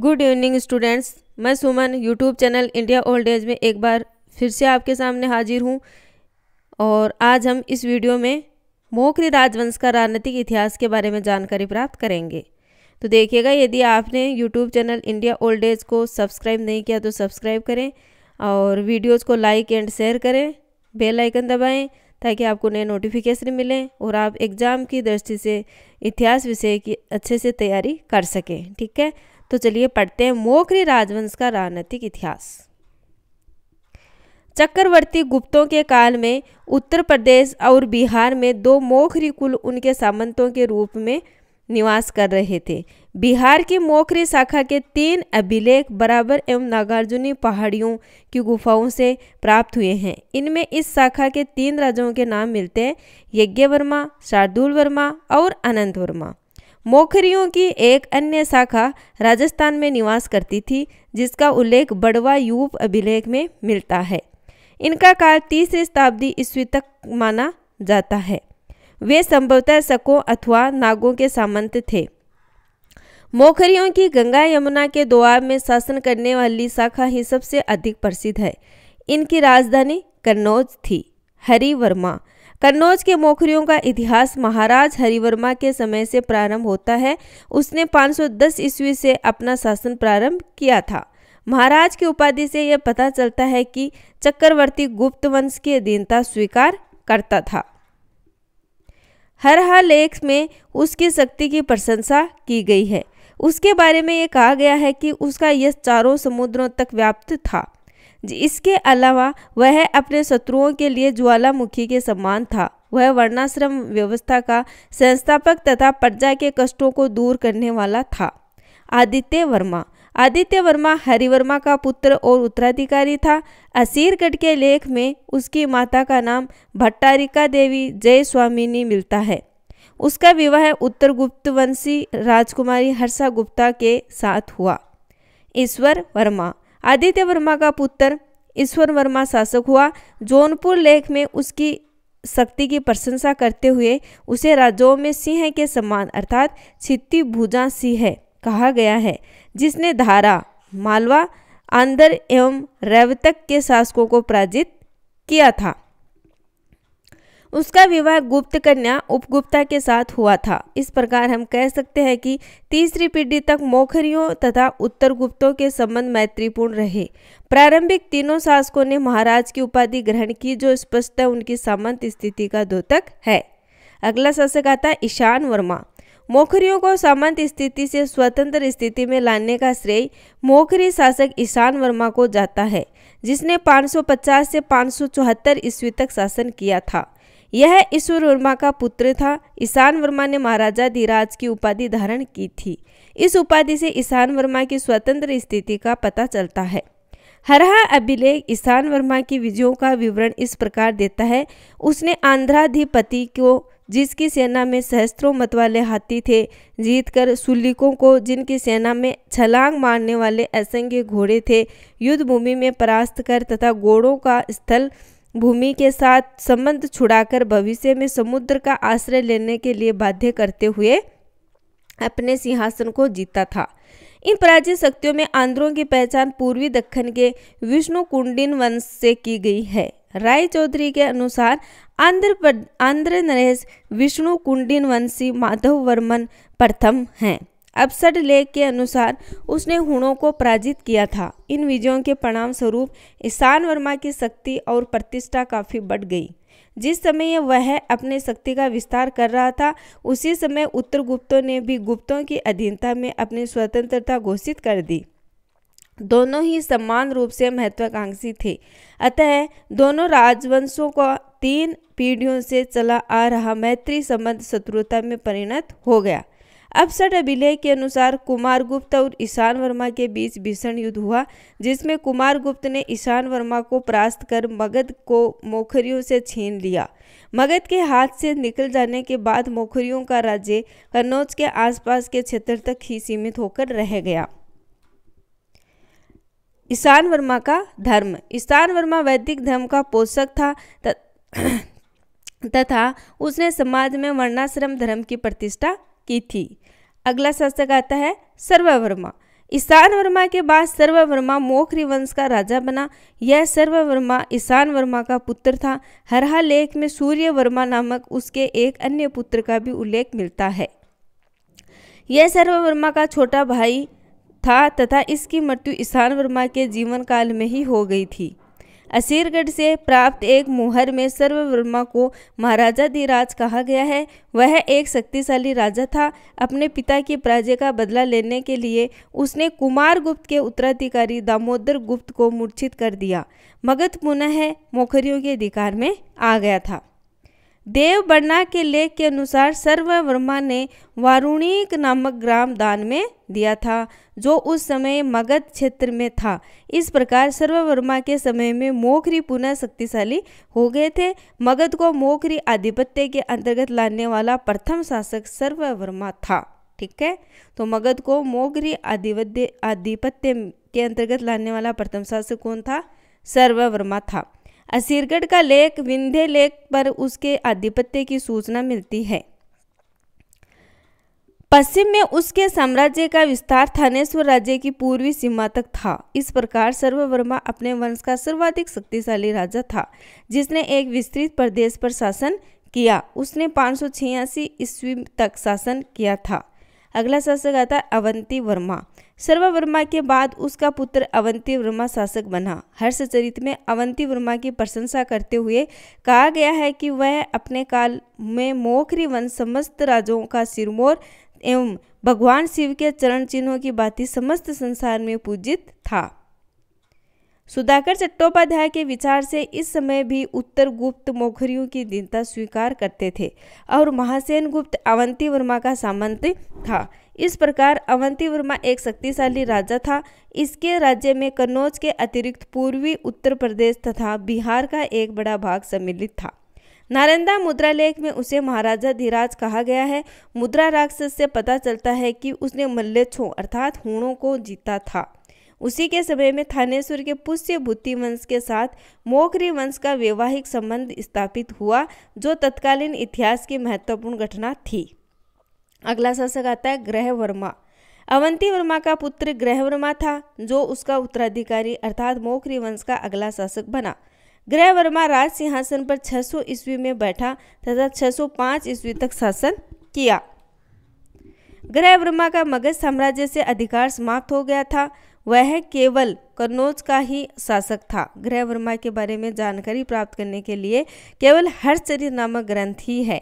good evening students मैं Suman YouTube channel India old age में एक बार फिर से आपके सामने हाजिर हूँ और आज हम इस वीडियो में मोखरी राजवंश का राजनीतिक इतिहास के बारे में जानकारी प्राप्त करेंगे तो देखिएगा यदि आपने YouTube channel India old age को सब्सक्राइब नहीं किया तो सब्सक्राइब करें और वीडियोज़ को लाइक एंड शेयर करें बेल आइकन दबाएं ताकि आपको नए नोटिफिकेशन मिलें और आप एग्ज़ाम की दृष्टि से इतिहास विषय की अच्छे से तैयारी कर सकें ठीक है तो चलिए पढ़ते हैं मोखरी राजवंश का राजनीतिक इतिहास चक्रवर्ती गुप्तों के काल में उत्तर प्रदेश और बिहार में दो मोखरी कुल उनके सामंतों के रूप में निवास कर रहे थे बिहार की मोखरी शाखा के तीन अभिलेख बराबर एवं नागार्जुनी पहाड़ियों की गुफाओं से प्राप्त हुए हैं इनमें इस शाखा के तीन राजाओं के नाम मिलते हैं यज्ञ वर्मा शार्दुल वर्मा और अनंत वर्मा मोखरियों की एक अन्य शाखा राजस्थान में निवास करती थी जिसका उल्लेख बड़वा यूप अभिलेख में मिलता है इनका काल तीसरी शताब्दी ईस्वी तक माना जाता है वे संभवतः शकों अथवा नागों के सामंत थे मोखरियों की गंगा यमुना के दोआब में शासन करने वाली शाखा ही सबसे अधिक प्रसिद्ध है इनकी राजधानी कन्नौज थी हरि वर्मा कन्नौज के मोखरियों का इतिहास महाराज हरिवर्मा के समय से प्रारंभ होता है उसने 510 ईस्वी से अपना शासन प्रारंभ किया था महाराज की उपाधि से यह पता चलता है कि चक्रवर्ती गुप्त वंश की अधीनता स्वीकार करता था हर हर लेख में उसकी शक्ति की प्रशंसा की गई है उसके बारे में ये कहा गया है कि उसका यश चारों समुद्रों तक व्याप्त था इसके अलावा वह अपने शत्रुओं के लिए ज्वालामुखी के समान था वह वर्णाश्रम व्यवस्था का संस्थापक तथा प्रजा के कष्टों को दूर करने वाला था आदित्य वर्मा आदित्य वर्मा हरिवर्मा का पुत्र और उत्तराधिकारी था असीरगढ़ के लेख में उसकी माता का नाम भट्टारिका देवी जय स्वामिनी मिलता है उसका विवाह उत्तर गुप्तवंशी राजकुमारी हर्षा गुप्ता के साथ हुआ ईश्वर वर्मा आदित्य वर्मा का पुत्र ईश्वर वर्मा शासक हुआ जौनपुर लेख में उसकी शक्ति की प्रशंसा करते हुए उसे राजाओं में सिंह के समान अर्थात छित्ती भुजा सिंह कहा गया है जिसने धारा मालवा आंदर एवं रैवतक के शासकों को पराजित किया था उसका विवाह गुप्त कन्या उपगुप्ता के साथ हुआ था इस प्रकार हम कह सकते हैं कि तीसरी पीढ़ी तक मोखरियों तथा उत्तर गुप्तों के संबंध मैत्रीपूर्ण रहे प्रारंभिक तीनों शासकों ने महाराज की उपाधि ग्रहण की जो स्पष्टतः उनकी सामंत स्थिति का द्योतक है अगला शासक आता ईशान वर्मा मोखरियों को सामंत स्थिति से स्वतंत्र स्थिति में लाने का श्रेय मोखरी शासक ईशान वर्मा को जाता है जिसने 550 से 574 ईस्वी तक शासन किया था यह ईश्वर वर्मा का पुत्र था ईशान वर्मा ने महाराजा धीराज की उपाधि धारण की थी इस उपाधि से ईशान वर्मा की स्वतंत्र स्थिति का पता चलता है हरहा अभिलेख ईशान वर्मा की विजयों का विवरण इस प्रकार देता है उसने आंध्राधिपति को जिसकी सेना में सहस्त्रों मत वाले हाथी थे जीतकर सुल्लिकों को जिनकी सेना में छलांग मारने वाले असंख्य घोड़े थे युद्ध भूमि में परास्त कर तथा घोड़ों का स्थल भूमि के साथ संबंध छुड़ाकर भविष्य में समुद्र का आश्रय लेने के लिए बाध्य करते हुए अपने सिंहासन को जीता था इन प्राचीन शक्तियों में आंध्रों की पहचान पूर्वी दक्षिण के विष्णु कुंडिन वंश से की गई है राय चौधरी के अनुसार आंध्र आंध्र नरेश विष्णु कुंडिन वंशी माधव वर्मन प्रथम हैं अपसड लेख के अनुसार उसने हुणों को पराजित किया था इन विजयों के परिणाम स्वरूप ईशान वर्मा की शक्ति और प्रतिष्ठा काफ़ी बढ़ गई जिस समय वह अपने शक्ति का विस्तार कर रहा था उसी समय उत्तर गुप्तों ने भी गुप्तों की अधीनता में अपनी स्वतंत्रता घोषित कर दी दोनों ही समान रूप से महत्वाकांक्षी थे अतः दोनों राजवंशों का तीन पीढ़ियों से चला आ रहा मैत्री संबंध शत्रुता में परिणत हो गया अब सट के अनुसार कुमार गुप्त और ईशान वर्मा के बीच भीषण युद्ध हुआ जिसमें कुमार गुप्त ने ईशान वर्मा को परास्त कर मगध को मोखरियों से छीन लिया मगध के हाथ से निकल जाने के बाद मोखरियों का राज्य कन्नौज के आसपास के क्षेत्र तक ही सीमित होकर रह गया ईशान वर्मा का धर्म ईशान वर्मा वैदिक धर्म का पोषक था तथा उसने समाज में वर्णाश्रम धर्म की प्रतिष्ठा की थी अगला शासक आता है सर्ववर्मा ईशान वर्मा के बाद सर्ववर्मा मोखरी वंश का राजा बना यह सर्ववर्मा ईशान वर्मा का पुत्र था हरहा लेख में सूर्य वर्मा नामक उसके एक अन्य पुत्र का भी उल्लेख मिलता है यह सर्ववर्मा का छोटा भाई था तथा इसकी मृत्यु ईशान वर्मा के जीवन काल में ही हो गई थी असीरगढ़ से प्राप्त एक मुहर में सर्ववर्मा को महाराजा धीराज कहा गया है वह एक शक्तिशाली राजा था अपने पिता की पराजय का बदला लेने के लिए उसने कुमार गुप्त के उत्तराधिकारी दामोदर गुप्त को मूर्छित कर दिया मगध पुनः मोखरियों के अधिकार में आ गया था देव देवबर्णा के लेख के अनुसार सर्व वर्मा ने वारुणिक नामक ग्राम दान में दिया था जो उस समय मगध क्षेत्र में था इस प्रकार सर्ववर्मा के समय में मोखरी पुनः शक्तिशाली हो गए थे मगध को मोखरी आधिपत्य के अंतर्गत लाने वाला प्रथम शासक सर्ववर्मा था ठीक है तो मगध को मोखरी आधिपत्य आधिपत्य के अंतर्गत लाने वाला प्रथम शासक कौन था सर्ववर्मा था असीरगढ़ का लेख विंध्य लेख पर उसके आधिपत्य की सूचना मिलती है पश्चिम में उसके साम्राज्य का विस्तार थानेश्वर राज्य की पूर्वी सीमा तक था इस प्रकार सर्ववर्मा अपने वंश का सर्वाधिक शक्तिशाली राजा था जिसने एक विस्तृत प्रदेश पर शासन किया उसने पाँच ईस्वी तक शासन किया था अगला शासक आता अवंती वर्मा सर्ववर्मा वर्मा के बाद उसका पुत्र अवंती वर्मा शासक बना हर्षचरित में अवंती वर्मा की प्रशंसा करते हुए कहा गया है कि वह अपने काल में मोखरी वन समस्त राजों का सिरमौर एवं भगवान शिव के चरण चिन्हों की बाती समस्त संसार में पूजित था सुधाकर चट्टोपाध्याय के विचार से इस समय भी उत्तर गुप्त मोखरियों की दीनता स्वीकार करते थे और महासेन गुप्त अवंती वर्मा का सामंत था इस प्रकार अवंती वर्मा एक शक्तिशाली राजा था इसके राज्य में कन्नौज के अतिरिक्त पूर्वी उत्तर प्रदेश तथा बिहार का एक बड़ा भाग सम्मिलित था नालंदा मुद्रा लेख में उसे महाराजा धीराज कहा गया है मुद्रा राक्षस से पता चलता है कि उसने मल्लेच्छों अर्थात हूणों को जीता था उसी के समय में थानेश्वर के पुष्य भूति वंश के साथ मोखरी वंश का वैवाहिक संबंध स्थापित हुआ जो तत्कालीन इतिहास की महत्वपूर्ण घटना थी अगला शासक आता है ग्रह वर्मा अवंती वर्मा का पुत्र ग्रह वर्मा था जो उसका उत्तराधिकारी अर्थात मोखरी वंश का अगला शासक बना ग्रह वर्मा राज सिंहासन पर 600 ईस्वी में बैठा तथा 605 ईस्वी तक शासन किया ग्रह वर्मा का मगध साम्राज्य से अधिकार समाप्त हो गया था वह केवल कन्नौज का ही शासक था ग्रह वर्मा के बारे में जानकारी प्राप्त करने के लिए केवल हरचरित नामक ग्रंथ ही है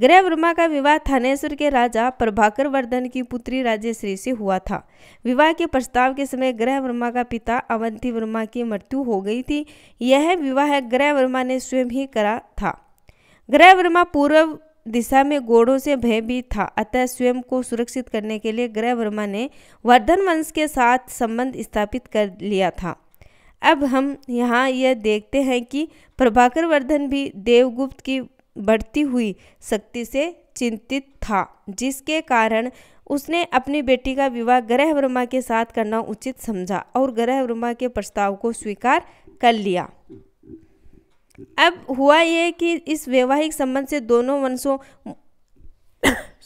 ग्रह वर्मा का विवाह थानेश्वर के राजा प्रभाकर वर्धन की पुत्री राजेश्री से हुआ था विवाह के प्रस्ताव के समय ग्रह वर्मा का पिता अवंती वर्मा की मृत्यु हो गई थी यह विवाह ग्रह वर्मा ने स्वयं ही करा था ग्रह वर्मा पूर्व दिशा में घोड़ों से भयभीत था अतः स्वयं को सुरक्षित करने के लिए ग्रह वर्मा ने वर्धन वंश के साथ संबंध स्थापित कर लिया था अब हम यहाँ यह देखते हैं कि प्रभाकर वर्धन भी देवगुप्त की बढ़ती हुई शक्ति से चिंतित था जिसके कारण उसने अपनी बेटी का विवाह ग्रह वर्मा के साथ करना उचित समझा और ग्रह वर्मा के प्रस्ताव को स्वीकार कर लिया अब हुआ यह कि इस वैवाहिक संबंध से दोनों वंशों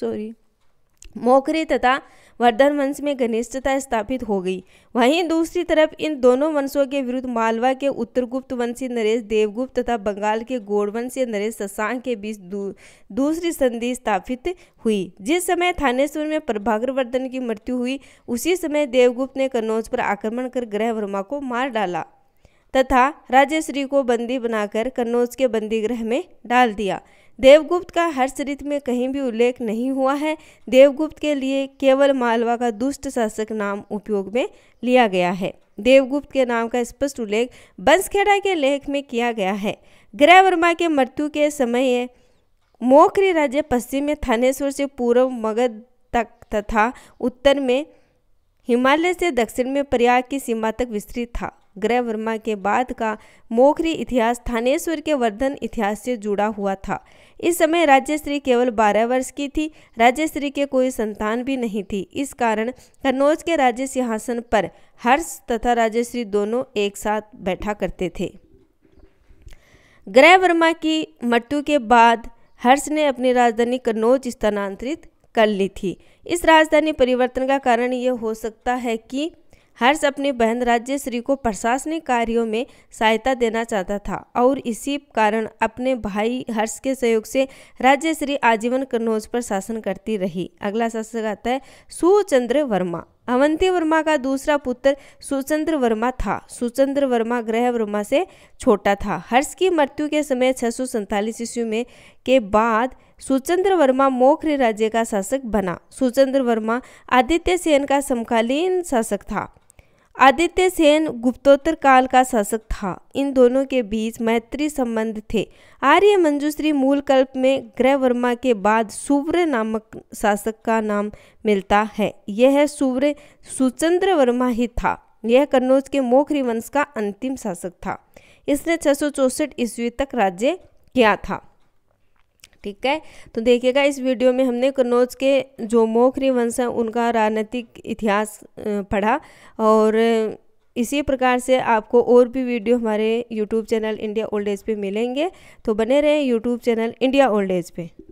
सॉरी मोखरे तथा वर्धन वंश में घनिष्ठता स्थापित हो गई वहीं दूसरी तरफ इन दोनों वंशों के विरुद्ध मालवा के उत्तरगुप्त वंशी नरेश देवगुप्त तथा बंगाल के गोड़वंशी नरेश ससांग के बीच दू, दूसरी संधि स्थापित हुई जिस समय थानेश्वर में प्रभाकर वर्धन की मृत्यु हुई उसी समय देवगुप्त ने कन्नौज पर आक्रमण कर ग्रह वर्मा को मार डाला तथा राजेश्री को बंदी बनाकर कन्नौज के बंदी गृह में डाल दिया देवगुप्त का हर्षरित में कहीं भी उल्लेख नहीं हुआ है देवगुप्त के लिए केवल मालवा का दुष्ट शासक नाम उपयोग में लिया गया है देवगुप्त के नाम का स्पष्ट उल्लेख बंसखेड़ा के लेख में किया गया है वर्मा के मृत्यु के समय मोखरी राज्य पश्चिम में थानेश्वर से पूर्व मगध तक तथा उत्तर में हिमालय से दक्षिण में प्रयाग की सीमा तक विस्तृत था ग्रह वर्मा के बाद का मोखरी इतिहास थानेश्वर के वर्धन इतिहास से जुड़ा हुआ था इस समय राज्यश्री केवल 12 वर्ष की थी राज्यश्री के कोई संतान भी नहीं थी इस कारण कन्नौज के राज्य सिंहासन पर हर्ष तथा राज्यश्री दोनों एक साथ बैठा करते थे ग्रह वर्मा की मृत्यु के बाद हर्ष ने अपनी राजधानी कन्नौज स्थानांतरित कर ली थी इस राजधानी परिवर्तन का कारण यह हो सकता है कि हर्ष अपनी बहन राज्यश्री को प्रशासनिक कार्यों में सहायता देना चाहता था और इसी कारण अपने भाई हर्ष के सहयोग से राज्यश्री आजीवन कन्नौज पर शासन करती रही अगला शासक आता है सुचंद्र वर्मा अवंती वर्मा का दूसरा पुत्र सुचंद्र वर्मा था सुचंद्र वर्मा ग्रह वर्मा से छोटा था हर्ष की मृत्यु के समय छः सौ सैंतालीस ईस्वी में के बाद सुचंद्र वर्मा मोख्र राज्य का शासक बना सुचंद्र वर्मा आदित्य सेन का समकालीन शासक था आदित्य सेन गुप्तोत्तर काल का शासक था इन दोनों के बीच मैत्री संबंध थे आर्य मंजूश्री मूल कल्प में ग्रह वर्मा के बाद सूर्य नामक शासक का नाम मिलता है यह सूर्य सुचंद्र वर्मा ही था यह कन्नौज के मोखरी वंश का अंतिम शासक था इसने चौसठ ईस्वी तक राज्य किया था ठीक है तो देखिएगा इस वीडियो में हमने कन्नौज के जो मोखरी वंश हैं उनका राजनीतिक इतिहास पढ़ा और इसी प्रकार से आपको और भी वीडियो हमारे YouTube channel India old age पे मिलेंगे तो बने रहें YouTube channel India old age पे